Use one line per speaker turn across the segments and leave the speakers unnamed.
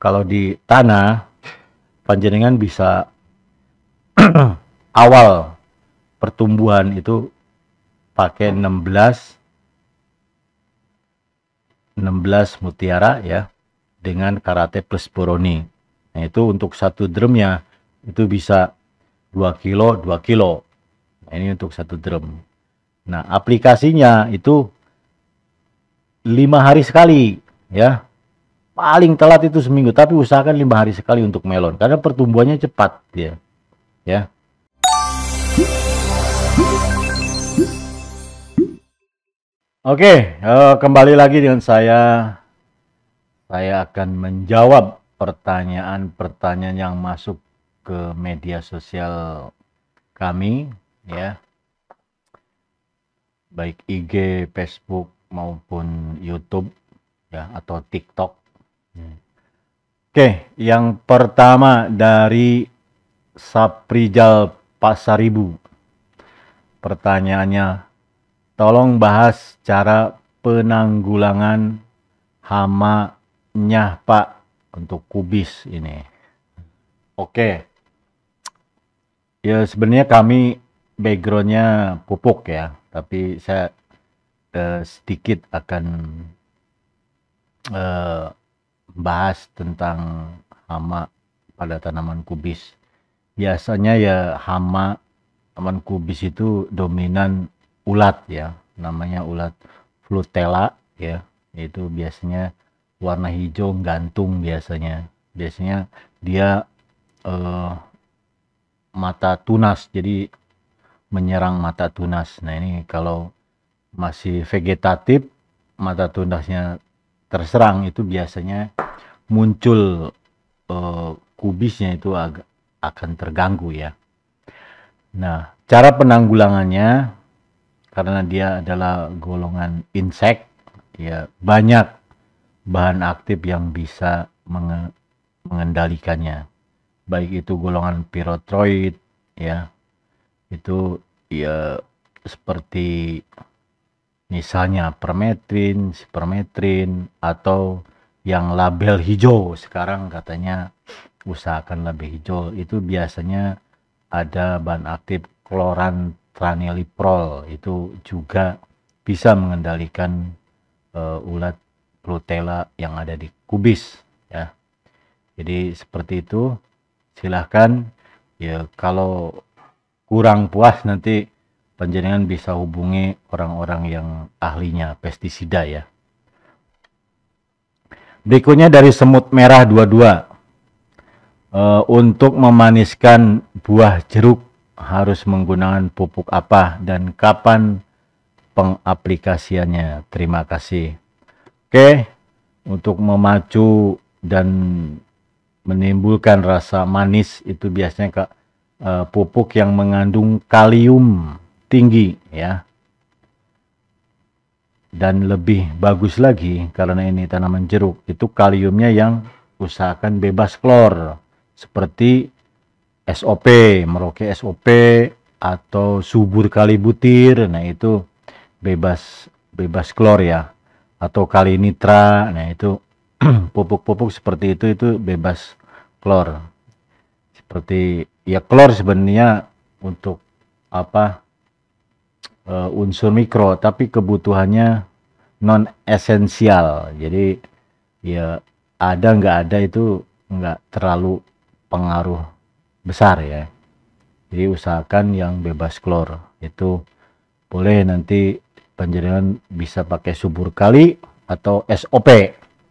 kalau di tanah panjenengan bisa awal pertumbuhan itu pakai 16 16 mutiara ya dengan karate plus boroni. Nah, itu untuk satu drumnya itu bisa 2 kilo, 2 kilo. Nah, ini untuk satu drum. Nah, aplikasinya itu lima hari sekali ya paling telat itu seminggu tapi usahakan lima hari sekali untuk melon karena pertumbuhannya cepat ya ya Oke, okay, uh, eh, kembali lagi dengan saya. Saya akan menjawab pertanyaan-pertanyaan yang masuk ke media sosial kami, ya, baik IG, Facebook maupun YouTube, ya, atau TikTok Oke, yang pertama dari Saprijal Pasaribu. Pertanyaannya, tolong bahas cara penanggulangan hama nyah Pak untuk kubis ini. Oke. Ya sebenarnya kami backgroundnya pupuk ya, tapi saya eh, sedikit akan eh, bahas tentang hama pada tanaman kubis. Biasanya ya hama tanaman kubis itu dominan ulat ya, namanya ulat flutella ya. Itu biasanya warna hijau gantung biasanya. Biasanya dia eh, mata tunas, jadi menyerang mata tunas. Nah ini kalau masih vegetatif, mata tunasnya terserang itu biasanya muncul uh, kubisnya itu akan terganggu ya. Nah, cara penanggulangannya karena dia adalah golongan insek ya banyak bahan aktif yang bisa menge mengendalikannya. Baik itu golongan pirotroid ya. Itu ya seperti misalnya permetrin, sipermetrin, atau yang label hijau sekarang katanya usahakan lebih hijau itu biasanya ada bahan aktif kloran klorantraniliprol itu juga bisa mengendalikan uh, ulat flutela yang ada di kubis ya jadi seperti itu silahkan ya kalau kurang puas nanti panjenengan bisa hubungi orang-orang yang ahlinya pestisida ya. Berikutnya dari semut merah 22. E, eh, untuk memaniskan buah jeruk harus menggunakan pupuk apa dan kapan pengaplikasiannya? Terima kasih. Oke, untuk memacu dan menimbulkan rasa manis itu biasanya ke, e, pupuk yang mengandung kalium tinggi ya. Dan lebih bagus lagi karena ini tanaman jeruk itu kaliumnya yang usahakan bebas klor seperti SOP, Merauke SOP atau subur kali butir. Nah, itu bebas bebas klor ya atau kali nitra. Nah, itu pupuk-pupuk seperti itu itu bebas klor. Seperti ya klor sebenarnya untuk apa uh, unsur mikro tapi kebutuhannya non esensial jadi ya ada nggak ada itu nggak terlalu pengaruh besar ya jadi usahakan yang bebas klor itu boleh nanti penjaringan bisa pakai subur kali atau SOP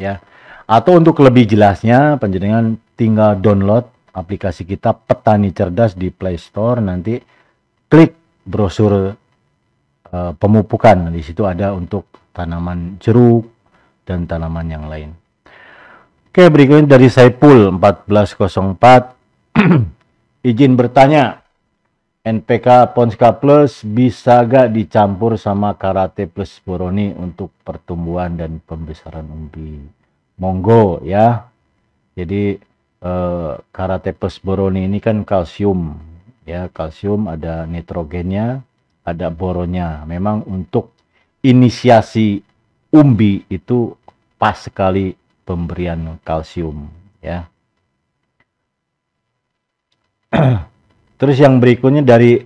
ya atau untuk lebih jelasnya penjaringan tinggal download aplikasi kita petani cerdas di Play Store nanti klik brosur Eh, pemupukan. Di situ ada untuk tanaman jeruk dan tanaman yang lain. Oke, berikutnya dari Saipul 1404. Izin bertanya, NPK Ponska Plus bisa gak dicampur sama Karate Plus Boroni untuk pertumbuhan dan pembesaran umbi? Monggo ya. Jadi eh, Karate Plus Boroni ini kan kalsium ya, kalsium ada nitrogennya, ada boronya. Memang untuk inisiasi umbi itu pas sekali pemberian kalsium ya. Terus yang berikutnya dari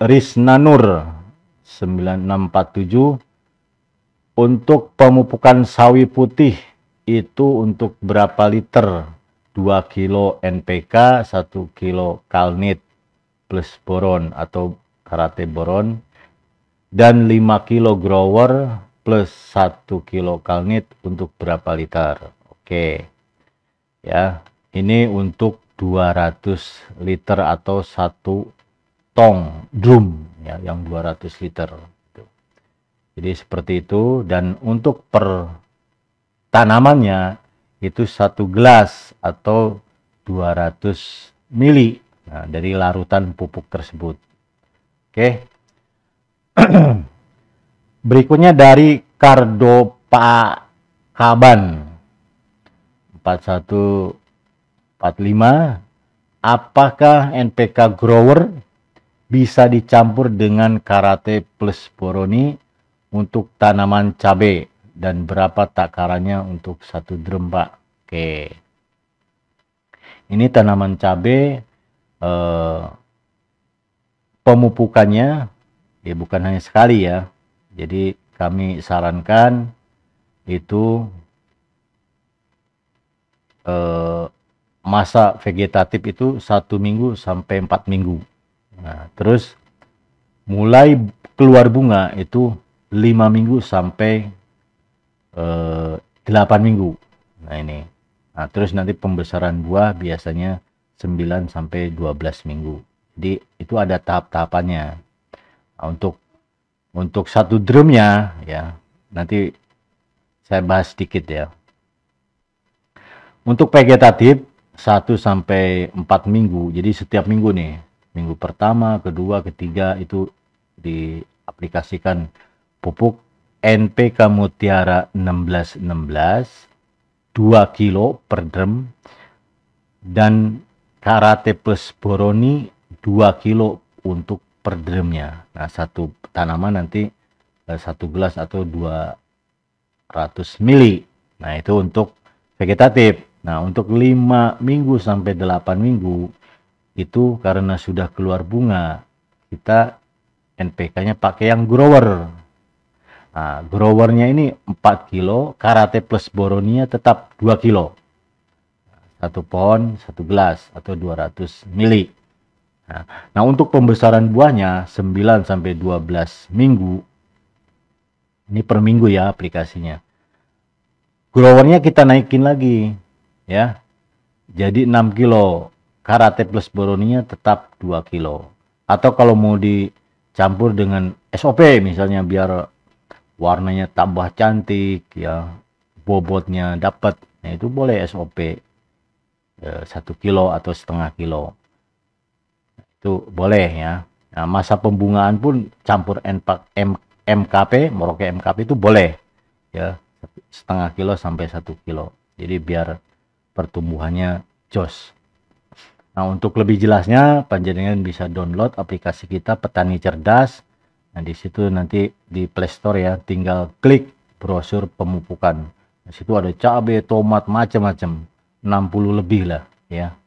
Risnanur 9647 untuk pemupukan sawi putih itu untuk berapa liter? 2 kilo NPK, 1 kilo kalnit plus boron atau karate boron, dan 5 kilo grower plus 1 kilo kalnit untuk berapa liter. Oke. Ya, ini untuk 200 liter atau satu tong drum ya yang 200 liter. Gitu. Jadi seperti itu dan untuk per tanamannya itu satu gelas atau 200 mili nah, dari larutan pupuk tersebut. Oke. Berikutnya dari Kardo Pak Kaban 4145 apakah NPK grower bisa dicampur dengan karate plus boroni untuk tanaman cabai dan berapa takarannya untuk satu drum pak oke ini tanaman cabai eh, pemupukannya ya bukan hanya sekali ya. Jadi kami sarankan itu eh, masa vegetatif itu satu minggu sampai empat minggu. Nah, terus mulai keluar bunga itu lima minggu sampai eh, delapan minggu. Nah ini. Nah, terus nanti pembesaran buah biasanya 9 sampai 12 minggu di itu ada tahap-tahapannya nah, untuk untuk satu drumnya ya nanti saya bahas sedikit ya untuk vegetatif 1 sampai 4 minggu jadi setiap minggu nih minggu pertama kedua ketiga itu diaplikasikan pupuk NPK Mutiara 1616 2 kilo per drum dan karate plus boroni 2 kilo untuk per drumnya. Nah, satu tanaman nanti eh, satu gelas atau 200 mili. Nah, itu untuk vegetatif. Nah, untuk 5 minggu sampai 8 minggu itu karena sudah keluar bunga, kita NPK-nya pakai yang grower. Nah, growernya ini 4 kilo, karate plus boronia tetap 2 kilo. Satu pohon, satu gelas atau 200 mili. Ya. Nah, untuk pembesaran buahnya 9 sampai 12 minggu. Ini per minggu ya aplikasinya. Growernya kita naikin lagi ya. Jadi 6 kilo. Karate plus boroninya tetap 2 kilo. Atau kalau mau dicampur dengan SOP misalnya biar warnanya tambah cantik ya, bobotnya dapat. Nah, itu boleh SOP 1 eh, kilo atau setengah kilo itu boleh ya nah, masa pembungaan pun campur NPAK M, MKP Merauke MKP itu boleh ya setengah kilo sampai satu kilo jadi biar pertumbuhannya jos nah untuk lebih jelasnya panjenengan bisa download aplikasi kita petani cerdas nah di situ nanti di playstore ya tinggal klik brosur pemupukan di situ ada cabai tomat macam-macam 60 lebih lah ya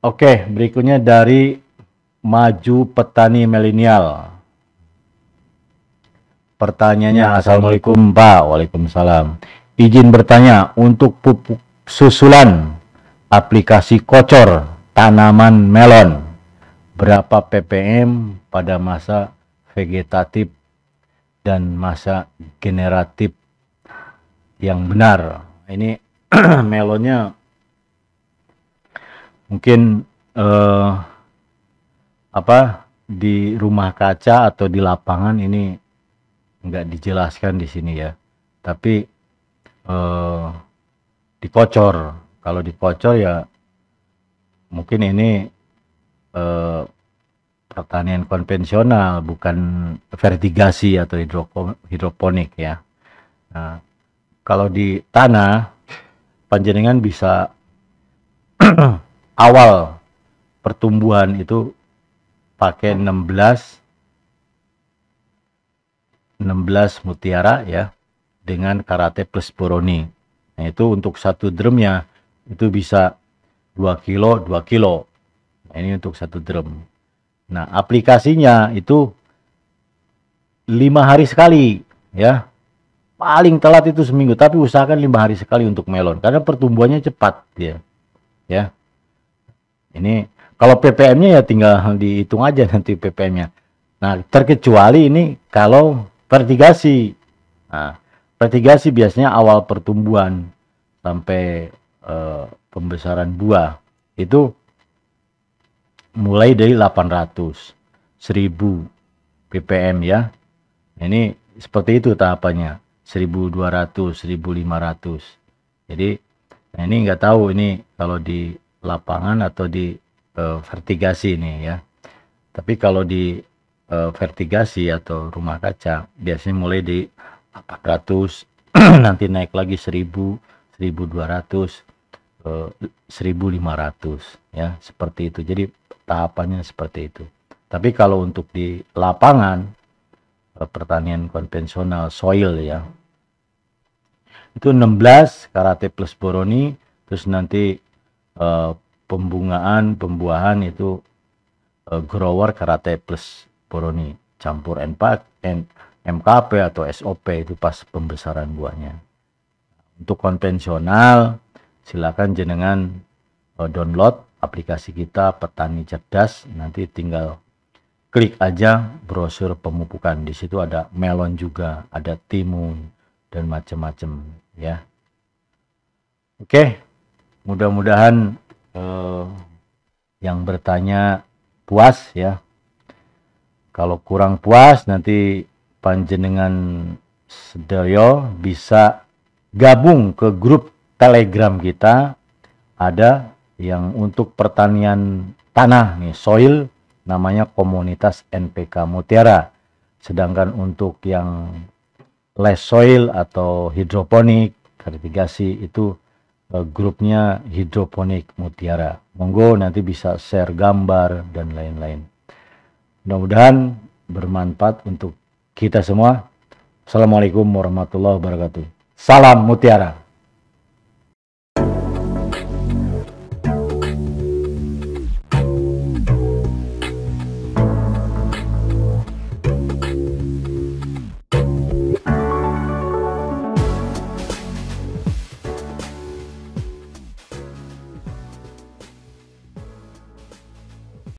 Oke, berikutnya dari Maju Petani Milenial. Pertanyaannya, ya, Assalamualaikum Pak. Waalaikumsalam. Izin bertanya, untuk pupuk susulan aplikasi kocor tanaman melon, berapa ppm pada masa vegetatif dan masa generatif yang benar? Ini melonnya mungkin eh, apa di rumah kaca atau di lapangan ini nggak dijelaskan di sini ya tapi eh, dikocor kalau dikocor ya mungkin ini eh, pertanian konvensional bukan vertigasi atau hidroponik ya nah, kalau di tanah panjenengan bisa eh, awal pertumbuhan itu pakai 16 16 mutiara ya dengan karate plus boroni. Nah, itu untuk satu drumnya itu bisa 2 kilo, 2 kilo. Nah, ini untuk satu drum. Nah, aplikasinya itu lima hari sekali ya. Paling telat itu seminggu, tapi usahakan lima hari sekali untuk melon karena pertumbuhannya cepat ya. Ya. Ini kalau PPM-nya ya tinggal dihitung aja nanti PPM-nya. Nah, terkecuali ini kalau vertigasi. Nah, vertigasi biasanya awal pertumbuhan sampai eh, pembesaran buah itu mulai dari 800, 1000 ppm ya. Ini seperti itu tahapannya. 1200, 1500. Jadi nah ini nggak tahu ini kalau di lapangan atau di uh, vertigasi ini ya. Tapi kalau di uh, vertigasi atau rumah kaca biasanya mulai di 400 nanti naik lagi 1000, 1200, 1500 ya, seperti itu. Jadi tahapannya seperti itu. Tapi kalau untuk di lapangan eh, pertanian konvensional soil ya itu 16 karate plus boroni terus nanti uh, pembungaan pembuahan itu uh, grower karate plus boroni campur N4 N, MKP atau SOP itu pas pembesaran buahnya untuk konvensional silakan jenengan uh, download aplikasi kita petani cerdas nanti tinggal klik aja brosur pemupukan di situ ada melon juga ada timun dan macam-macam ya oke okay mudah-mudahan uh, yang bertanya puas ya. Kalau kurang puas nanti panjenengan sedoyo bisa gabung ke grup Telegram kita ada yang untuk pertanian tanah nih soil namanya komunitas NPK Mutiara. Sedangkan untuk yang less soil atau hidroponik, irigasi itu uh, grupnya hidroponik mutiara monggo nanti bisa share gambar dan lain-lain mudah-mudahan bermanfaat untuk kita semua assalamualaikum warahmatullahi wabarakatuh salam mutiara